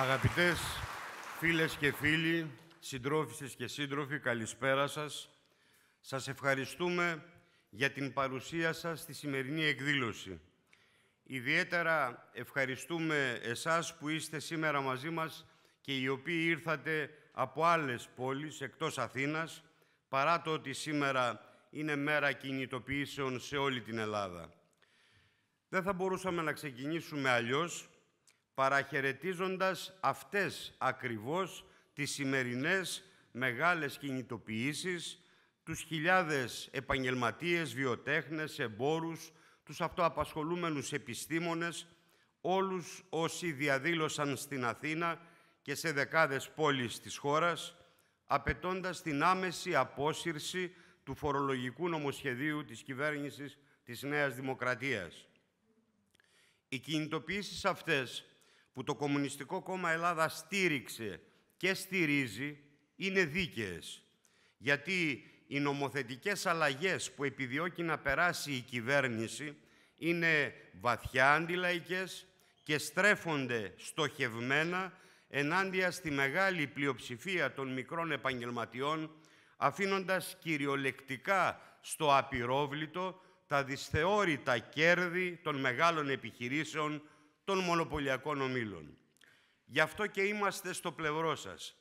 Αγαπητές φίλες και φίλοι, συντρόφισσες και σύντροφοι, καλησπέρα σας. Σας ευχαριστούμε για την παρουσία σας στη σημερινή εκδήλωση. Ιδιαίτερα ευχαριστούμε εσάς που είστε σήμερα μαζί μας και οι οποίοι ήρθατε από άλλες πόλεις εκτός Αθήνας, παρά το ότι σήμερα είναι μέρα κινητοποιήσεων σε όλη την Ελλάδα. Δεν θα μπορούσαμε να ξεκινήσουμε αλλιώς, παραχαιρετίζοντας αυτές ακριβώς τις σημερινές μεγάλες κινητοποιήσεις, τους χιλιάδες επαγγελματίες, βιοτέχνες, εμπόρους, τους αυτοαπασχολούμενους επιστήμονες, όλους όσοι διαδήλωσαν στην Αθήνα και σε δεκάδες πόλεις της χώρας, απαιτώντας την άμεση απόσυρση του φορολογικού νομοσχεδίου της κυβέρνησης της Νέας Δημοκρατίας. Οι κινητοποιήσεις αυτές που το Κομμουνιστικό Κόμμα Ελλάδα στήριξε και στηρίζει είναι δίκαιες. Γιατί οι νομοθετικές αλλαγές που επιδιώκει να περάσει η κυβέρνηση είναι βαθιά αντιλαϊκές και στρέφονται στοχευμένα ενάντια στη μεγάλη πλειοψηφία των μικρών επαγγελματιών, αφήνοντας κυριολεκτικά στο απειρόβλητο τα δυσθεώρητα κέρδη των μεγάλων επιχειρήσεων των μονοπωλιακών ομίλων. Γι' αυτό και είμαστε στο πλευρό σας.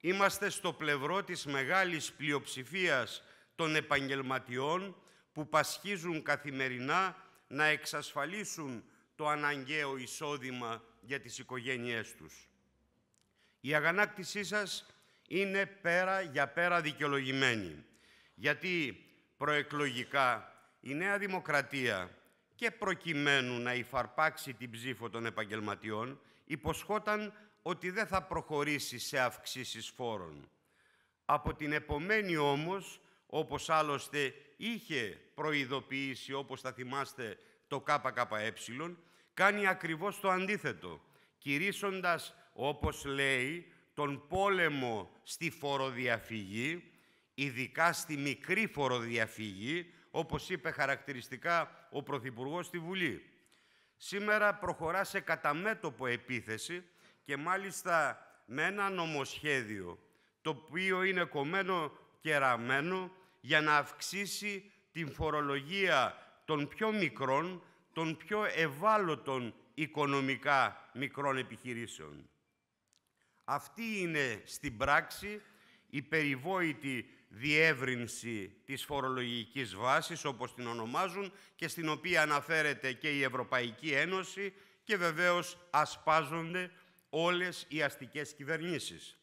Είμαστε στο πλευρό της μεγάλης πλειοψηφίας των επαγγελματιών που πασχίζουν καθημερινά να εξασφαλίσουν το αναγκαίο εισόδημα για τις οικογένειές τους. Η αγανάκτησή σας είναι πέρα για πέρα δικαιολογημένη, γιατί προεκλογικά η Νέα Δημοκρατία και προκειμένου να υφαρπάξει την ψήφο των επαγγελματιών, υποσχόταν ότι δεν θα προχωρήσει σε αυξήσεις φόρων. Από την επομένη όμως, όπως άλλωστε είχε προειδοποιήσει, όπως θα θυμάστε, το ΚΚΕ, κάνει ακριβώς το αντίθετο, κηρύσσοντας, όπως λέει, τον πόλεμο στη φοροδιαφυγή, ειδικά στη μικρή φοροδιαφυγή, όπως είπε χαρακτηριστικά ο Πρωθυπουργός στη Βουλή. Σήμερα προχωρά σε καταμέτωπο επίθεση και μάλιστα με ένα νομοσχέδιο το οποίο είναι κομμένο και ραμμένο για να αυξήσει την φορολογία των πιο μικρών, των πιο ευάλωτων οικονομικά μικρών επιχειρήσεων. Αυτή είναι στην πράξη η περιβόητη διεύρυνση της φορολογικής βάσης, όπως την ονομάζουν, και στην οποία αναφέρεται και η Ευρωπαϊκή Ένωση και βεβαίως ασπάζονται όλες οι αστικές κυβερνήσεις.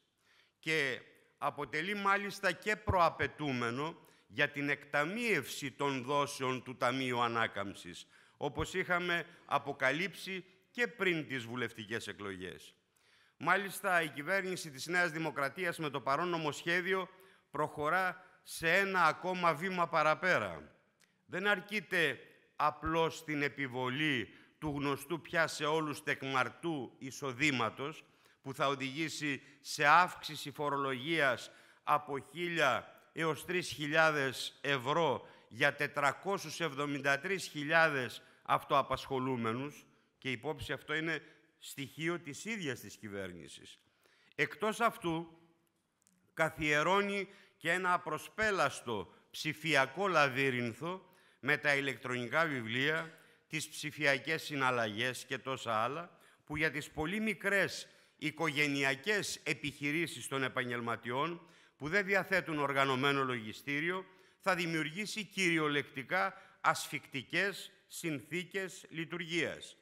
Και αποτελεί μάλιστα και προαπαιτούμενο για την εκταμίευση των δόσεων του Ταμείου Ανάκαμψης, όπως είχαμε αποκαλύψει και πριν τις βουλευτικές εκλογές. Μάλιστα, η κυβέρνηση της Νέας Δημοκρατίας με το παρόν νομοσχέδιο προχωρά σε ένα ακόμα βήμα παραπέρα. Δεν αρκείται απλώς την επιβολή του γνωστού πια σε όλους τεκμαρτού εισοδήματος, που θα οδηγήσει σε αύξηση φορολογίας από 1.000 έως 3.000 ευρώ για 473.000 αυτοαπασχολούμενους και υπόψη αυτό είναι στοιχείο της ίδιας της κυβέρνησης. Εκτός αυτού, καθιερώνει και ένα απροσπέλαστο ψηφιακό λαβύρινθο με τα ηλεκτρονικά βιβλία, τις ψηφιακές συναλλαγές και τόσα άλλα, που για τις πολύ μικρές οικογενειακές επιχειρήσεις των επαγγελματιών που δεν διαθέτουν οργανωμένο λογιστήριο, θα δημιουργήσει κυριολεκτικά ασφικτικές συνθήκες λειτουργίας.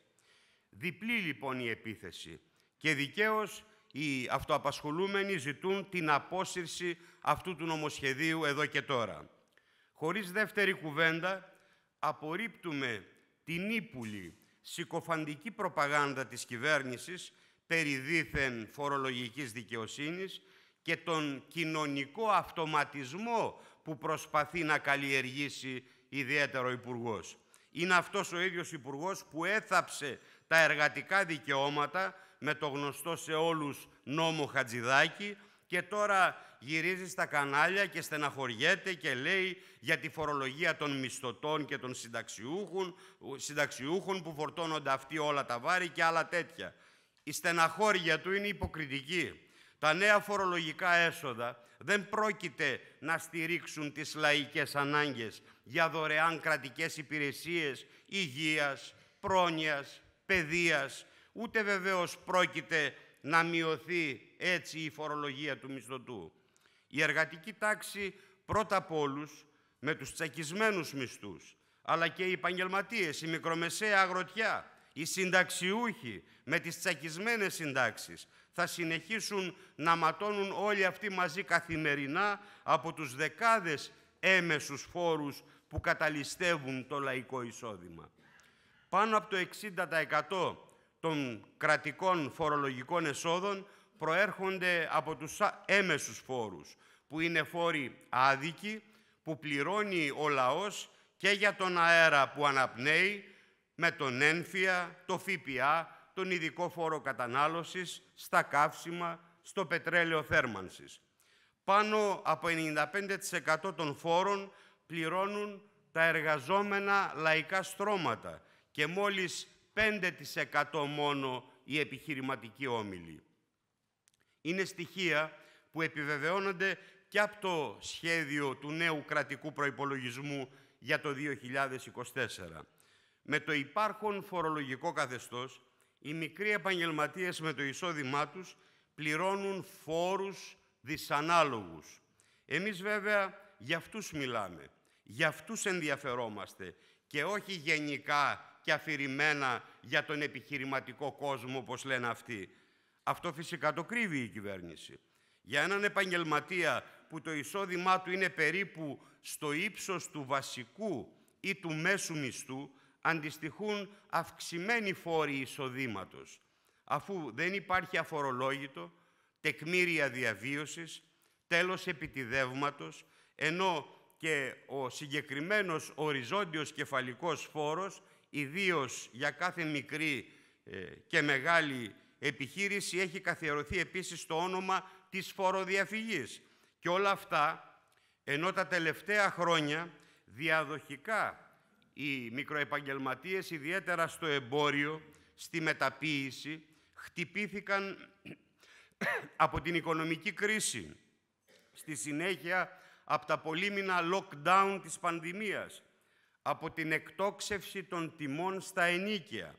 Διπλή λοιπόν η επίθεση και δικαίως οι αυτοαπασχολούμενοι ζητούν την απόσυρση αυτού του νομοσχεδίου εδώ και τώρα. Χωρίς δεύτερη κουβέντα, απορρίπτουμε την ύπουλη, συκοφαντική προπαγάνδα της κυβέρνησης περί δίθεν φορολογικής δικαιοσύνης και τον κοινωνικό αυτοματισμό που προσπαθεί να καλλιεργήσει ιδιαίτερο υπουργός. Είναι αυτός ο ίδιος υπουργός που έθαψε τα εργατικά δικαιώματα με το γνωστό σε όλους νόμο Χατζηδάκη και τώρα γυρίζεις στα κανάλια και στεναχωριέται και λέει για τη φορολογία των μισθωτών και των συνταξιούχων, συνταξιούχων που φορτώνονται αυτοί όλα τα βάρη και άλλα τέτοια. Η στεναχώρια του είναι υποκριτική. Τα νέα φορολογικά έσοδα δεν πρόκειται να στηρίξουν τις λαϊκές ανάγκες για δωρεάν κρατικές υπηρεσίες υγείας, πρόνοιας, παιδείας, ούτε βεβαίως πρόκειται να μειωθεί έτσι η φορολογία του μισθωτού. Η εργατική τάξη πρώτα απ' όλους, με τους τσακισμένους μισθούς, αλλά και οι επαγγελματίες, η μικρομεσαία αγροτιά, οι συνταξιούχοι με τις τσακισμένες συντάξεις θα συνεχίσουν να ματώνουν όλοι αυτοί μαζί καθημερινά από τους δεκάδες έμεσους φόρους που καταλυστεύουν το λαϊκό εισόδημα. Πάνω από το 60% των κρατικών φορολογικών εσόδων προέρχονται από τους έμεσους φόρους, που είναι φόροι άδικοι, που πληρώνει ο λαός και για τον αέρα που αναπνέει, με τον ένφια, το ΦΠΑ, τον ειδικό φόρο κατανάλωσης, στα καύσιμα, στο πετρέλαιο θέρμανσης. Πάνω από 95% των φόρων πληρώνουν τα εργαζόμενα λαϊκά στρώματα και μόλις 5% μόνο οι επιχειρηματικοί όμιλοι είναι στοιχεία που επιβεβαιώνονται και από το σχέδιο του νέου κρατικού προϋπολογισμού για το 2024. Με το υπάρχον φορολογικό καθεστώς, οι μικροί επαγγελματίες με το εισόδημά τους πληρώνουν φόρους δυσανάλογους. Εμείς βέβαια για αυτούς μιλάμε, για αυτούς ενδιαφερόμαστε και όχι γενικά και αφηρημένα για τον επιχειρηματικό κόσμο, όπως λένε αυτοί. Αυτό φυσικά το κρύβει η κυβέρνηση. Για έναν επαγγελματία που το εισόδημά του είναι περίπου στο ύψος του βασικού ή του μέσου μισθού, αντιστοιχούν αυξημένοι φόροι εισοδήματος, αφού δεν υπάρχει αφορολόγητο, τεκμήρια διαβίωσης, τέλος επιτιδεύματος, ενώ και ο συγκεκριμένος οριζόντιος κεφαλικός φόρος, ιδίως για κάθε μικρή ε, και μεγάλη επιχείρηση έχει καθιερωθεί επίσης το όνομα της φοροδιαφυγής. Και όλα αυτά, ενώ τα τελευταία χρόνια διαδοχικά οι μικροεπαγγελματίες, ιδιαίτερα στο εμπόριο, στη μεταποίηση, χτυπήθηκαν από την οικονομική κρίση. Στη συνέχεια, από τα πολύμινα lockdown της πανδημίας, από την εκτόξευση των τιμών στα ενίκια,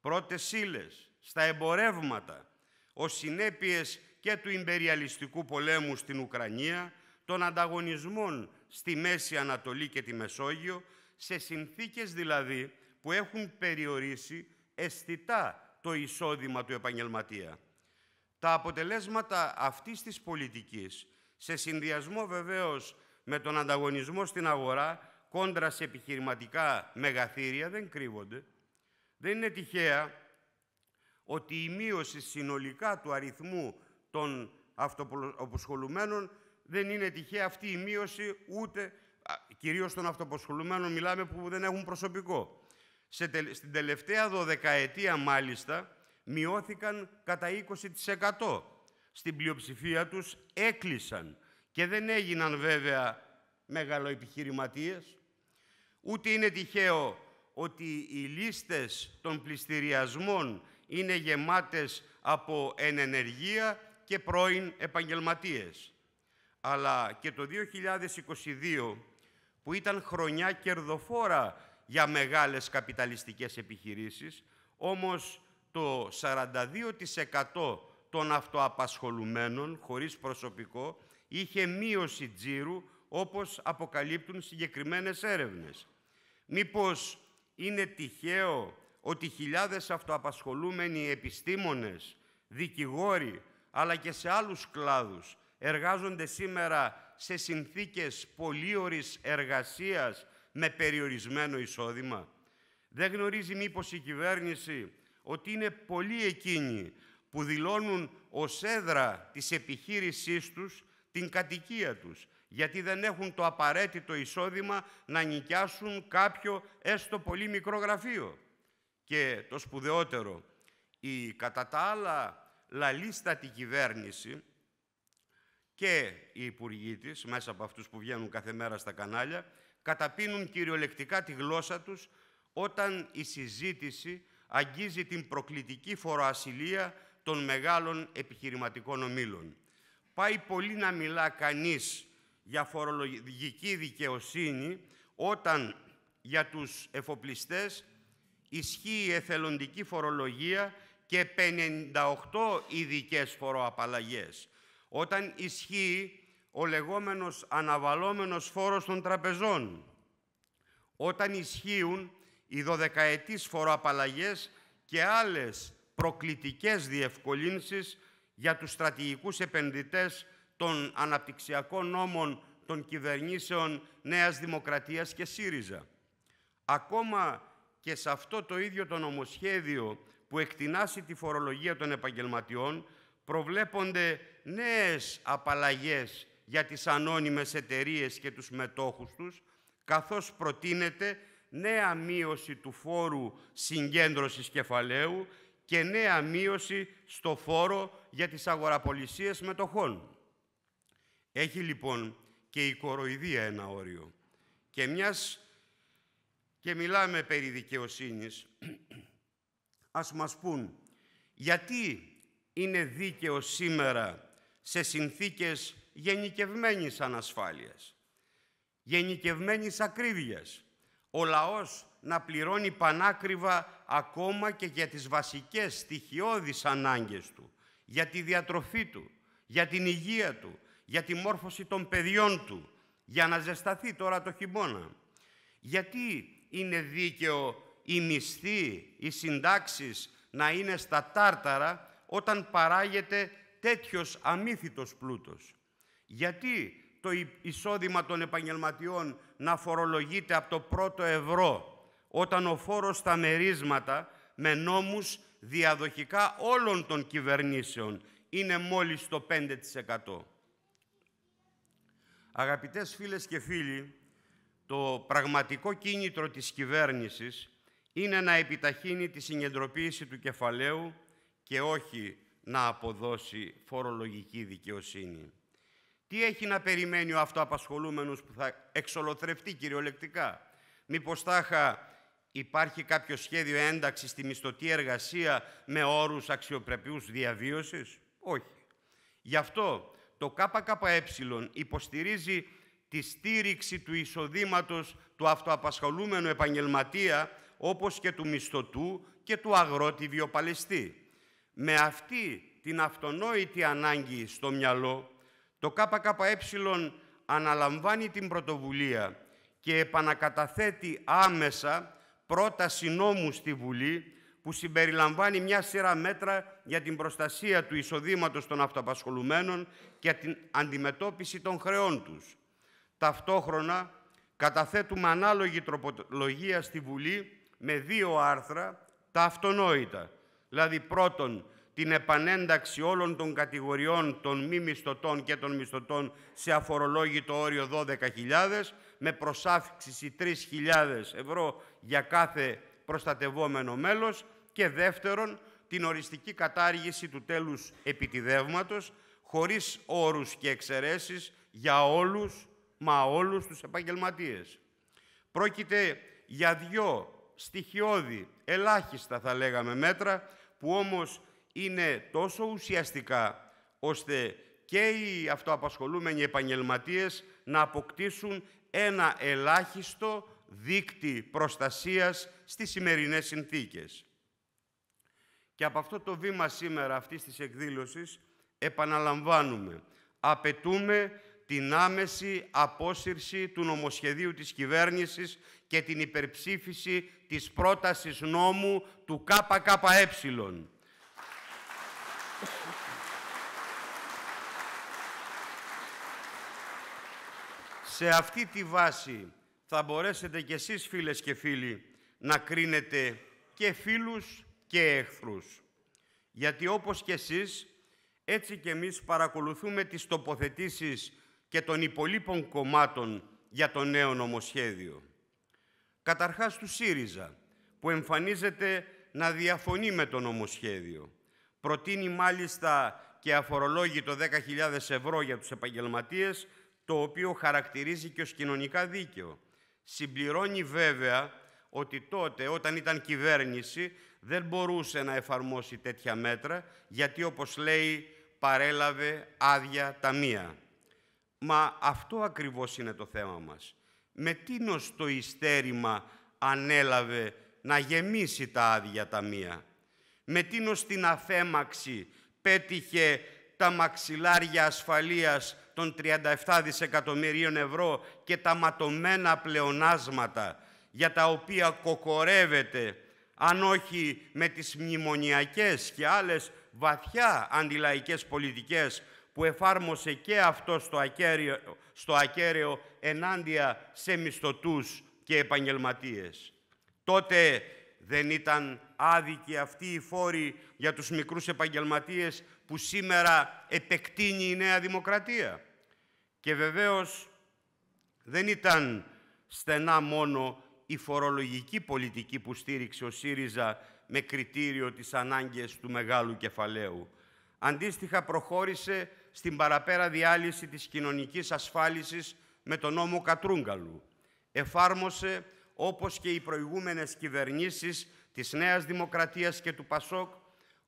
πρώτες σύλλες, στα εμπορεύματα, ως συνέπειες και του ιμπεριαλιστικού πολέμου στην Ουκρανία, των ανταγωνισμών στη Μέση Ανατολή και τη Μεσόγειο, σε συνθήκες δηλαδή που έχουν περιορίσει αισθητά το εισόδημα του επαγγελματία. Τα αποτελέσματα αυτής της πολιτικής, σε συνδυασμό βεβαίως με τον ανταγωνισμό στην αγορά, κόντρα σε επιχειρηματικά μεγαθύρια, δεν κρύβονται. Δεν είναι τυχαία ότι η μείωση συνολικά του αριθμού των αυτοποσχολουμένων δεν είναι τυχαία αυτή η μείωση ούτε κυρίως των αυτοποσχολουμένων μιλάμε που δεν έχουν προσωπικό. Στην τελευταία δωδεκαετία μάλιστα μειώθηκαν κατά 20%. Στην πλειοψηφία τους έκλεισαν και δεν έγιναν βέβαια μεγαλοεπιχειρηματίες. Ούτε είναι τυχαίο ότι οι λίστες των πληστηριασμών είναι γεμάτες από ενενεργία και πρώην επαγγελματίες. Αλλά και το 2022, που ήταν χρονιά κερδοφόρα για μεγάλες καπιταλιστικές επιχειρήσεις, όμως το 42% των αυτοαπασχολουμένων χωρίς προσωπικό είχε μείωση τζίρου, όπως αποκαλύπτουν συγκεκριμένες έρευνες. Μήπως είναι τυχαίο ότι χιλιάδες αυτοαπασχολούμενοι επιστήμονες, δικηγόροι, αλλά και σε άλλους κλάδους εργάζονται σήμερα σε συνθήκες πολύωρης εργασίας με περιορισμένο εισόδημα. Δεν γνωρίζει μήπως η κυβέρνηση ότι είναι πολλοί εκείνοι που δηλώνουν ως έδρα της επιχείρησής τους την κατοικία τους, γιατί δεν έχουν το απαραίτητο εισόδημα να νοικιάσουν κάποιο έστω πολύ μικρό γραφείο. Και το σπουδαιότερο, η κατά τα άλλα λαλίστατη κυβέρνηση και οι υπουργοί της, μέσα από αυτούς που βγαίνουν κάθε μέρα στα κανάλια, καταπίνουν κυριολεκτικά τη γλώσσα τους όταν η συζήτηση αγγίζει την προκλητική φοροασυλία των μεγάλων επιχειρηματικών ομίλων. Πάει πολύ να μιλά κανείς για φορολογική δικαιοσύνη όταν για τους εφοπλιστές ισχύει η εθελοντική φορολογία και 58 ειδικές φοροαπαλλαγές. Όταν ισχύει ο λεγόμενος αναβαλόμενος φόρος των τραπεζών. Όταν ισχύουν οι 12 φοροαπαλλαγές και άλλες προκλητικές διευκολύνσεις για τους στρατηγικούς επενδυτές των αναπτυξιακών νόμων των κυβερνήσεων Νέας Δημοκρατίας και ΣΥΡΙΖΑ. Ακόμα και σε αυτό το ίδιο το νομοσχέδιο που εκτινάσει τη φορολογία των επαγγελματιών προβλέπονται νέες απαλλαγές για τις ανώνυμες εταιρείες και τους μετόχους τους, καθώς προτείνεται νέα μείωση του φόρου συγκέντρωσης κεφαλαίου και νέα μείωση στο φόρο για τις αγοραπολισίες μετοχών. Έχει λοιπόν και η κοροϊδία ένα όριο. Και μιας και μιλάμε περί δικαιοσύνης, ας μας πούν γιατί είναι δίκαιο σήμερα σε συνθήκες γενικευμένης ανασφάλειας, γενικευμένης ακρίβειας, ο λαός να πληρώνει πανάκριβα ακόμα και για τις βασικές στοιχειώδεις ανάγκες του, για τη διατροφή του, για την υγεία του, για τη μόρφωση των παιδιών του, για να ζεσταθεί τώρα το χειμώνα. Γιατί είναι δίκαιο οι μισθοί, οι συντάξεις να είναι στα τάρταρα όταν παράγεται τέτοιος αμύθιτος πλούτος. Γιατί το εισόδημα των επαγγελματιών να φορολογείται από το πρώτο ευρώ όταν ο φόρος στα μερίσματα με νόμους διαδοχικά όλων των κυβερνήσεων είναι μόλις το 5%. Αγαπητές φίλες και φίλοι, το πραγματικό κίνητρο της κυβέρνησης είναι να επιταχύνει τη συγκεντρωποίηση του κεφαλαίου και όχι να αποδώσει φορολογική δικαιοσύνη. Τι έχει να περιμένει ο αυτοαπασχολούμενος που θα εξολοθρευτεί κυριολεκτικά. Μήπως τάχα υπάρχει κάποιο σχέδιο ένταξης στη μισθωτή εργασία με όρους αξιοπρεπιούς διαβίωσης. Όχι. Γι' αυτό το ΚΚΕ υποστηρίζει τη στήριξη του εισοδήματος του αυτοαπασχολούμενου επαγγελματία, όπως και του μισθωτού και του αγρότη βιοπαλαιστή. Με αυτή την αυτονόητη ανάγκη στο μυαλό, το ΚΚΕ αναλαμβάνει την πρωτοβουλία και επανακαταθέτει άμεσα πρόταση νόμου στη Βουλή που συμπεριλαμβάνει μια σειρά μέτρα για την προστασία του εισοδήματος των αυτοαπασχολουμένων και την αντιμετώπιση των χρεών τους. Ταυτόχρονα καταθέτουμε ανάλογη τροπολογία στη Βουλή με δύο άρθρα τα αυτονόητα. Δηλαδή πρώτον την επανένταξη όλων των κατηγοριών των μη μισθωτών και των μισθωτών σε αφορολόγητο όριο 12.000 με προσάφηξηση 3.000 ευρώ για κάθε προστατευόμενο μέλος και δεύτερον την οριστική κατάργηση του τέλους επιτιδεύματος χωρίς όρους και εξαιρέσεις για όλους μα όλους τους επαγγελματίες. Πρόκειται για δυο στοιχειώδη, ελάχιστα θα λέγαμε μέτρα, που όμως είναι τόσο ουσιαστικά, ώστε και οι αυτοαπασχολούμενοι επαγγελματίες να αποκτήσουν ένα ελάχιστο δίκτυ προστασίας στις σημερινές συνθήκες. Και από αυτό το βήμα σήμερα αυτής της εκδήλωσης επαναλαμβάνουμε. Απαιτούμε την άμεση απόσυρση του νομοσχεδίου της κυβέρνησης και την υπερψήφιση της πρότασης νόμου του ΚΚΕ. Σε αυτή τη βάση θα μπορέσετε κι εσείς φίλες και φίλοι να κρίνετε και φίλους και εχθρούς. Γιατί όπως κι εσείς, έτσι κι εμείς παρακολουθούμε τις τοποθετήσεις και των υπολείπων κομμάτων για το νέο νομοσχέδιο. Καταρχάς του ΣΥΡΙΖΑ, που εμφανίζεται να διαφωνεί με το νομοσχέδιο. Προτείνει μάλιστα και αφορολόγητο 10.000 ευρώ για τους επαγγελματίες, το οποίο χαρακτηρίζει και ως κοινωνικά δίκαιο. Συμπληρώνει βέβαια ότι τότε, όταν ήταν κυβέρνηση, δεν μπορούσε να εφαρμόσει τέτοια μέτρα, γιατί, όπως λέει, παρέλαβε άδεια ταμεία. Μα αυτό ακριβώς είναι το θέμα μας. Με τίνος το ιστέρημα ανέλαβε να γεμίσει τα άδεια ταμεία. Με τίνος την αφέμαξη πέτυχε τα μαξιλάρια ασφαλείας των 37 δισεκατομμυρίων ευρώ και τα ματωμένα πλεονάσματα για τα οποία κοκορεύεται, αν όχι με τις μνημονιακές και άλλες βαθιά αντιλαϊκές πολιτικές που εφάρμοσε και αυτό στο ακέραιο, ενάντια σε μισθωτούς και επαγγελματίες. Τότε δεν ήταν άδικοι αυτοί οι φόροι για τους μικρούς επαγγελματίες που σήμερα επεκτείνει η Νέα Δημοκρατία. Και βεβαίως δεν ήταν στενά μόνο η φορολογική πολιτική που στήριξε ο ΣΥΡΙΖΑ με κριτήριο τις ανάγκες του μεγάλου κεφαλαίου. Αντίστοιχα προχώρησε στην παραπέρα διάλυση της κοινωνικής ασφάλισης με τον νόμο Κατρούγκαλου. Εφάρμοσε, όπως και οι προηγούμενες κυβερνήσεις της Νέας Δημοκρατίας και του ΠΑΣΟΚ,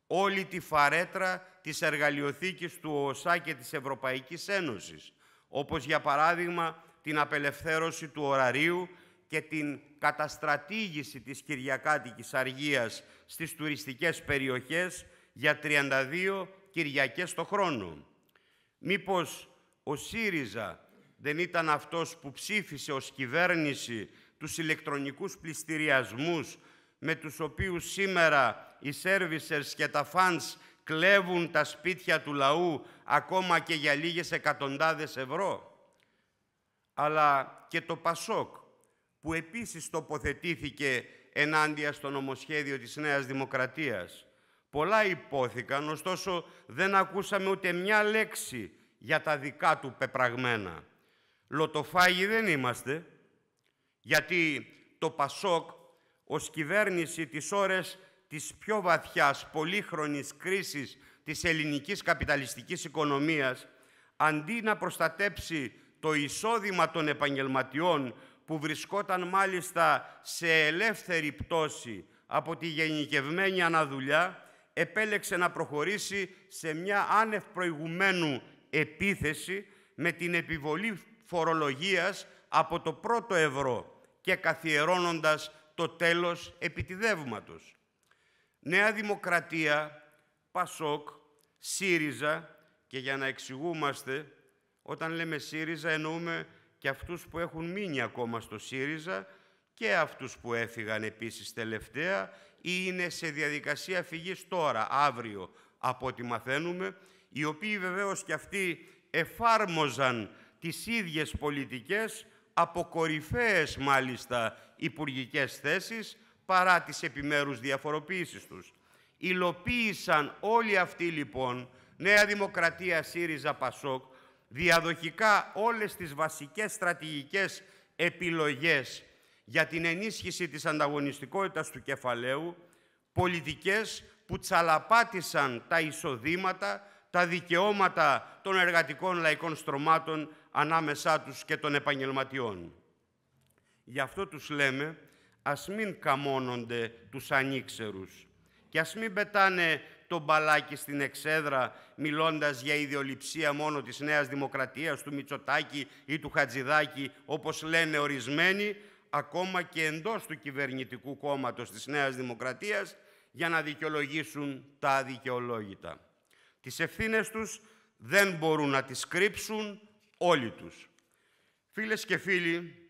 όλη τη φαρέτρα της εργαλειοθήκης του ΟΟΣΑ και της Ευρωπαϊκής Ένωσης, όπως για παράδειγμα την απελευθέρωση του ωραρίου και την καταστρατήγηση της Κυριακάτικης Αργίας στις τουριστικές περιοχές για 32 Κυριακές το χρόνο. Μήπως ο ΣΥΡΙΖΑ δεν ήταν αυτός που ψήφισε ως κυβέρνηση τους ηλεκτρονικούς πληστηριασμούς με τους οποίους σήμερα οι σερβισερς και τα φανς κλέβουν τα σπίτια του λαού ακόμα και για λίγες εκατοντάδες ευρώ. Αλλά και το ΠΑΣΟΚ που επίσης τοποθετήθηκε ενάντια στο νομοσχέδιο της Νέας Δημοκρατίας. Πολλά υπόθηκαν, ωστόσο δεν ακούσαμε ούτε μια λέξη για τα δικά του πεπραγμένα. Λοτοφάγοι δεν είμαστε, γιατί το Πασόκ ως κυβέρνηση τις ώρες της πιο βαθιάς πολύχρονης κρίσης της ελληνικής καπιταλιστικής οικονομίας, αντί να προστατέψει το εισόδημα των επαγγελματιών που βρισκόταν μάλιστα σε ελεύθερη πτώση από τη γενικευμένη αναδουλειά, επέλεξε να προχωρήσει σε μια άνευ προηγουμένου επίθεση με την επιβολή φορολογίας από το πρώτο ευρώ και καθιερώνοντας το τέλος επιτιδεύματος. Νέα Δημοκρατία, Πασόκ, ΣΥΡΙΖΑ και για να εξηγούμαστε, όταν λέμε ΣΥΡΙΖΑ εννοούμε και αυτούς που έχουν μείνει ακόμα στο ΣΥΡΙΖΑ και αυτούς που έφυγαν επίσης τελευταία ή είναι σε διαδικασία φυγής τώρα, αύριο, από ό,τι μαθαίνουμε, οι οποίοι βεβαίως και αυτοί εφάρμοζαν τις ίδιες πολιτικές από κορυφαίες μάλιστα υπουργικές θέσεις παρά τις επιμέρους διαφοροποίησεις τους. Υλοποίησαν όλοι αυτοί λοιπόν, Νέα Δημοκρατία, ΣΥΡΙΖΑ, ΠΑΣΟΚ, διαδοχικά όλες τις βασικές στρατηγικές επιλογές για την ενίσχυση της ανταγωνιστικότητας του κεφαλαίου, πολιτικές που τσαλαπάτησαν τα εισοδήματα, τα δικαιώματα των εργατικών λαϊκών στρωμάτων ανάμεσά τους και των επαγγελματιών. Γι' αυτό τους λέμε, ας μην καμώνονται τους ανήξερους και ας μην πετάνε το μπαλάκι στην εξέδρα μιλώντας για ιδεολειψία μόνο της Νέας Δημοκρατίας, του Μητσοτάκη ή του Χατζηδάκη, όπως λένε ορισμένοι, ακόμα και εντός του κυβερνητικού κόμματος της Νέας Δημοκρατίας για να δικαιολογήσουν τα αδικαιολόγητα. Τις ευθύνες τους δεν μπορούν να τις κρύψουν όλοι τους. Φίλες και φίλοι,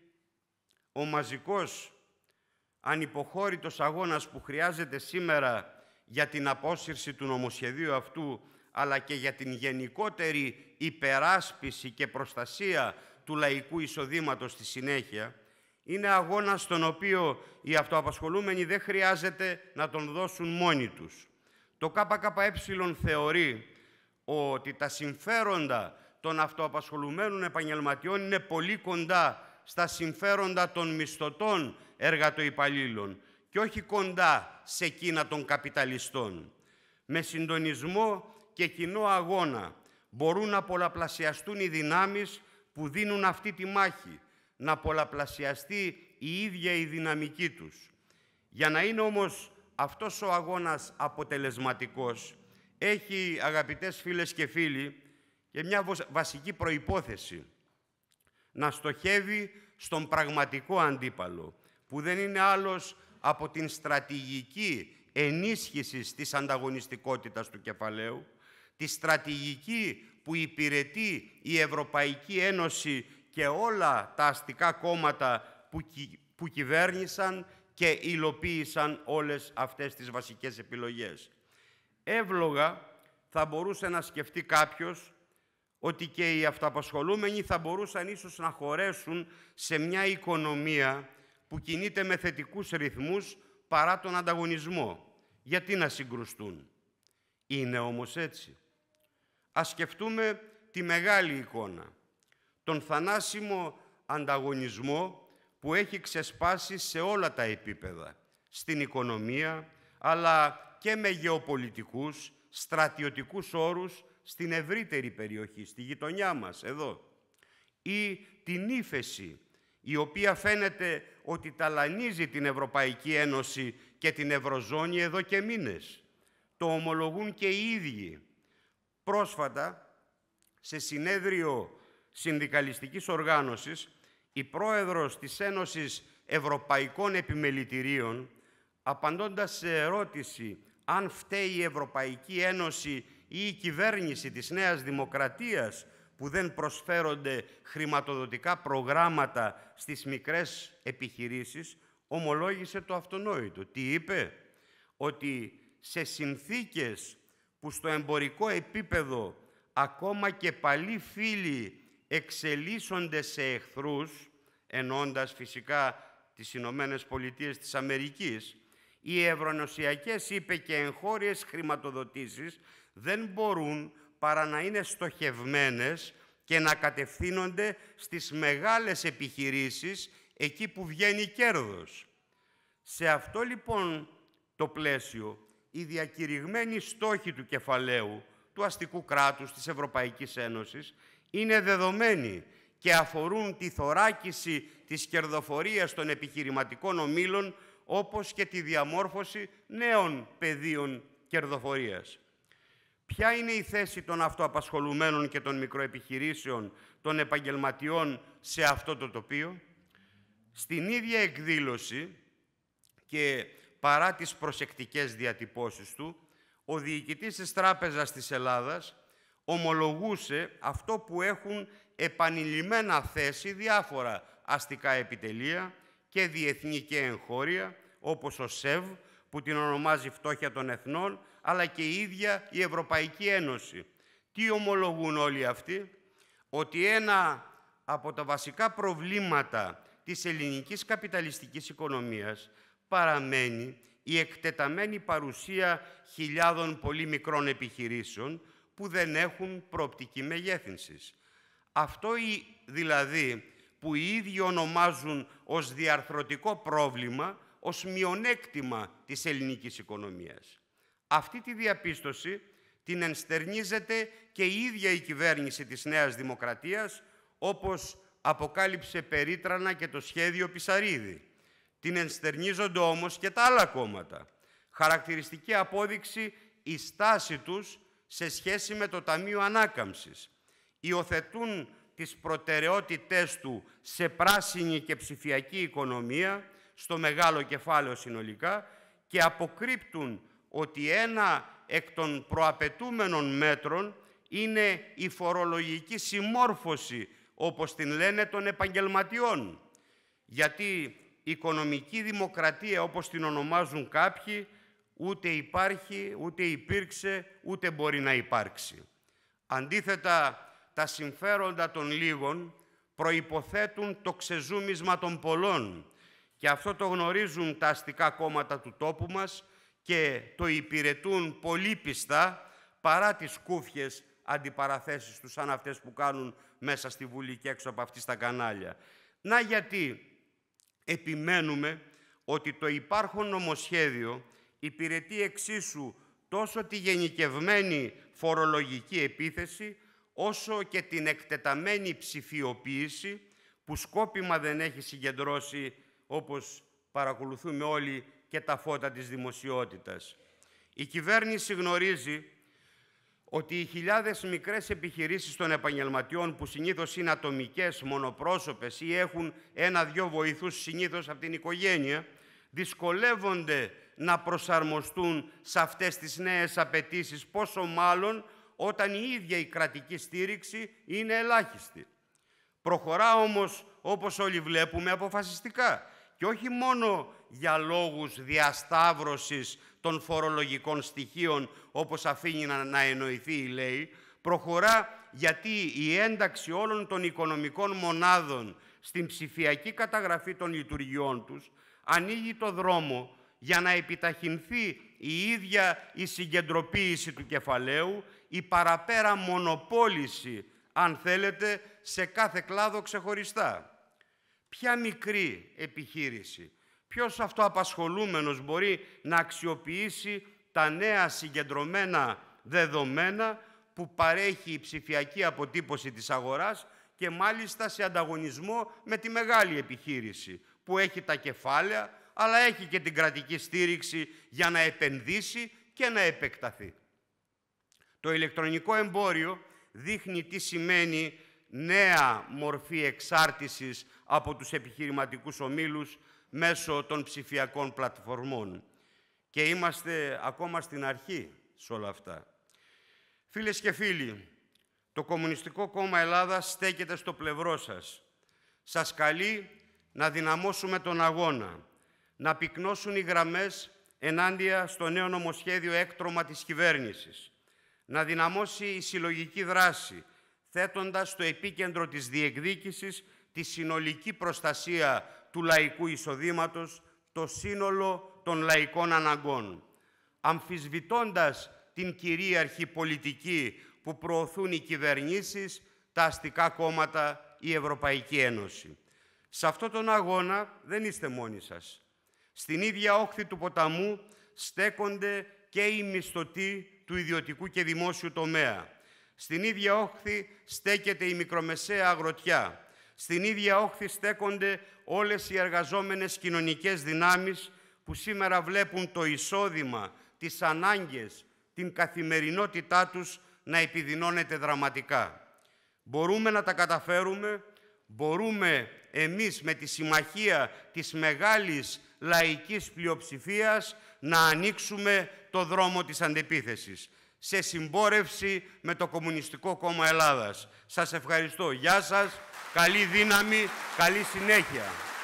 ο μαζικός ανυποχώρητος αγώνας που χρειάζεται σήμερα για την απόσυρση του νομοσχεδίου αυτού αλλά και για την γενικότερη υπεράσπιση και προστασία του λαϊκού εισοδήματος στη συνέχεια, είναι αγώνας στον οποίο οι αυτοαπασχολούμενοι δεν χρειάζεται να τον δώσουν μόνοι τους. Το ΚΚΕ θεωρεί ότι τα συμφέροντα των αυτοαπασχολουμένων επαγγελματιών είναι πολύ κοντά στα συμφέροντα των μισθωτών εργατοϊπαλλήλων και όχι κοντά σε εκείνα των καπιταλιστών. Με συντονισμό και κοινό αγώνα μπορούν να πολλαπλασιαστούν οι δυνάμεις που δίνουν αυτή τη μάχη να πολλαπλασιαστεί η ίδια η δυναμική τους. Για να είναι όμως αυτός ο αγώνας αποτελεσματικός, έχει αγαπητές φίλες και φίλοι και μια βασική προϋπόθεση, να στοχεύει στον πραγματικό αντίπαλο, που δεν είναι άλλος από την στρατηγική ενίσχυση της ανταγωνιστικότητας του κεφαλαίου, τη στρατηγική που υπηρετεί η Ευρωπαϊκή Ένωση και όλα τα αστικά κόμματα που, κυβέρνησαν και υλοποίησαν όλες αυτές τις βασικές επιλογές. Εύλογα θα μπορούσε να σκεφτεί κάποιος ότι και οι αυταπασχολούμενοι θα μπορούσαν ίσως να χωρέσουν σε μια οικονομία που κινείται με θετικούς ρυθμούς παρά τον ανταγωνισμό. Γιατί να συγκρουστούν. Είναι όμως έτσι. Ας σκεφτούμε τη μεγάλη εικόνα τον θανάσιμο ανταγωνισμό που έχει ξεσπάσει σε όλα τα επίπεδα, στην οικονομία, αλλά και με γεωπολιτικούς, στρατιωτικούς όρους στην ευρύτερη περιοχή, στη γειτονιά μας, εδώ. Ή την ύφεση, η οποία φαίνεται ότι ταλανίζει την Ευρωπαϊκή Ένωση και την Ευρωζώνη εδώ και μήνες. Το ομολογούν και οι ίδιοι. Πρόσφατα, σε συνέδριο συνδικαλιστικής οργάνωσης, η πρόεδρος της Ένωσης Ευρωπαϊκών Επιμελητηρίων, απαντώντας σε ερώτηση αν φταίει η Ευρωπαϊκή Ένωση ή η κυβέρνηση της Νέας Δημοκρατίας που δεν προσφέρονται χρηματοδοτικά προγράμματα στις μικρές επιχειρήσεις, ομολόγησε το αυτονόητο. Τι είπε? Ότι σε συνθήκες που στο εμπορικό επίπεδο ακόμα και παλιοί φίλοι εξελίσσονται σε εχθρούς, ενώντας φυσικά τις Ηνωμένες Πολιτείες της Αμερικής, οι ευρωνοσιακές είπε και εγχώριες χρηματοδοτήσεις δεν μπορούν παρά να είναι στοχευμένες και να κατευθύνονται στις μεγάλες επιχειρήσεις εκεί που βγαίνει κέρδος. Σε αυτό λοιπόν το πλαίσιο, οι διακηρυγμένοι στόχοι του κεφαλαίου, του αστικού κράτους, της Ευρωπαϊκής Ένωσης, είναι δεδομένοι και αφορούν τη θωράκιση της κερδοφορίας των επιχειρηματικών ομίλων, όπως και τη διαμόρφωση νέων πεδίων κερδοφορίας. Ποια είναι η θέση των αυτοαπασχολουμένων και των μικροεπιχειρήσεων, των επαγγελματιών σε αυτό το τοπίο. Στην ίδια εκδήλωση και παρά τις προσεκτικές διατυπώσεις του, ο διοικητής της Τράπεζας της Ελλάδας ομολογούσε αυτό που έχουν επανειλημμένα θέση διάφορα αστικά επιτελεία και διεθνή και εγχώρια, όπως ο ΣΕΒ, που την ονομάζει φτώχεια των εθνών, αλλά και η ίδια η Ευρωπαϊκή Ένωση. Τι ομολογούν όλοι αυτοί? Ότι ένα από τα βασικά προβλήματα της ελληνικής καπιταλιστικής οικονομίας παραμένει η εκτεταμένη παρουσία χιλιάδων πολύ μικρών επιχειρήσεων, που δεν έχουν προοπτική μεγέθυνσης. Αυτό δηλαδή που οι ίδιοι ονομάζουν ως διαρθρωτικό πρόβλημα, ως μειονέκτημα της ελληνικής οικονομίας. Αυτή τη διαπίστωση την ενστερνίζεται και η ίδια η κυβέρνηση της Νέας Δημοκρατίας, όπως αποκάλυψε περίτρανα και το σχέδιο Πισαρίδη. Την ενστερνίζονται όμως και τα άλλα κόμματα. Χαρακτηριστική απόδειξη η στάση τους σε σχέση με το Ταμείο Ανάκαμψης. Υιοθετούν τις προτεραιότητές του σε πράσινη και ψηφιακή οικονομία, στο μεγάλο κεφάλαιο συνολικά, και αποκρύπτουν ότι ένα εκ των προαπαιτούμενων μέτρων είναι η φορολογική συμμόρφωση, όπως την λένε, των επαγγελματιών. Γιατί η οικονομική δημοκρατία, όπως την ονομάζουν κάποιοι, ούτε υπάρχει, ούτε υπήρξε, ούτε μπορεί να υπάρξει. Αντίθετα, τα συμφέροντα των λίγων προϋποθέτουν το ξεζούμισμα των πολλών και αυτό το γνωρίζουν τα αστικά κόμματα του τόπου μας και το υπηρετούν πολύ πιστά παρά τις κούφιες αντιπαραθέσεις τους σαν αυτές που κάνουν μέσα στη Βουλή και έξω από αυτή στα κανάλια. Να γιατί επιμένουμε ότι το υπάρχον νομοσχέδιο υπηρετεί εξίσου τόσο τη γενικευμένη φορολογική επίθεση, όσο και την εκτεταμένη ψηφιοποίηση που σκόπιμα δεν έχει συγκεντρώσει, όπως παρακολουθούμε όλοι, και τα φώτα της δημοσιότητας. Η κυβέρνηση γνωρίζει ότι οι χιλιάδες μικρές επιχειρήσεις των επαγγελματιών που συνήθως είναι ατομικές, μονοπρόσωπες ή έχουν ένα-δυο βοηθούς συνήθως από την οικογένεια, δυσκολεύονται να προσαρμοστούν σε αυτές τις νέες απαιτήσεις, πόσο μάλλον όταν η ίδια η κρατική στήριξη είναι ελάχιστη. Προχωρά όμως, όπως όλοι βλέπουμε, αποφασιστικά και όχι μόνο για λόγους διασταύρωσης των φορολογικών στοιχείων, όπως αφήνει να εννοηθεί η λέει, προχωρά γιατί η ένταξη όλων των οικονομικών μονάδων στην ψηφιακή καταγραφή των λειτουργιών τους ανοίγει το δρόμο για να επιταχυνθεί η ίδια η συγκεντρωποίηση του κεφαλαίου, η παραπέρα μονοπόληση, αν θέλετε, σε κάθε κλάδο ξεχωριστά. Ποια μικρή επιχείρηση, ποιος αυτοαπασχολούμενος μπορεί να αξιοποιήσει τα νέα συγκεντρωμένα δεδομένα που παρέχει η ψηφιακή αποτύπωση της αγοράς και μάλιστα σε ανταγωνισμό με τη μεγάλη επιχείρηση που έχει τα κεφάλαια, αλλά έχει και την κρατική στήριξη για να επενδύσει και να επεκταθεί. Το ηλεκτρονικό εμπόριο δείχνει τι σημαίνει νέα μορφή εξάρτησης από τους επιχειρηματικούς ομίλους μέσω των ψηφιακών πλατφορμών. Και είμαστε ακόμα στην αρχή σε όλα αυτά. Φίλες και φίλοι, το Κομμουνιστικό Κόμμα Ελλάδας στέκεται στο πλευρό σας. Σας καλεί να δυναμώσουμε τον αγώνα, να πυκνώσουν οι γραμμές ενάντια στο νέο νομοσχέδιο έκτρωμα της κυβέρνησης, να δυναμώσει η συλλογική δράση, θέτοντας στο επίκεντρο της διεκδίκησης τη συνολική προστασία του λαϊκού εισοδήματος, το σύνολο των λαϊκών αναγκών, αμφισβητώντας την κυρίαρχη πολιτική που προωθούν οι κυβερνήσεις, τα αστικά κόμματα, η Ευρωπαϊκή Ένωση. Σε αυτόν τον αγώνα δεν είστε μόνοι σας. Στην ίδια όχθη του ποταμού στέκονται και οι μισθωτοί του ιδιωτικού και δημόσιου τομέα. Στην ίδια όχθη στέκεται η μικρομεσαία αγροτιά. Στην ίδια όχθη στέκονται όλες οι εργαζόμενες κοινωνικές δυνάμεις που σήμερα βλέπουν το εισόδημα, τις ανάγκες, την καθημερινότητά τους να επιδεινώνεται δραματικά. Μπορούμε να τα καταφέρουμε, μπορούμε εμείς με τη συμμαχία της μεγάλης λαϊκής πλειοψηφίας να ανοίξουμε το δρόμο της αντιπίθεσης σε συμπόρευση με το Κομμουνιστικό Κόμμα Ελλάδας. Σας ευχαριστώ. Γεια σας. Καλή δύναμη. Καλή συνέχεια.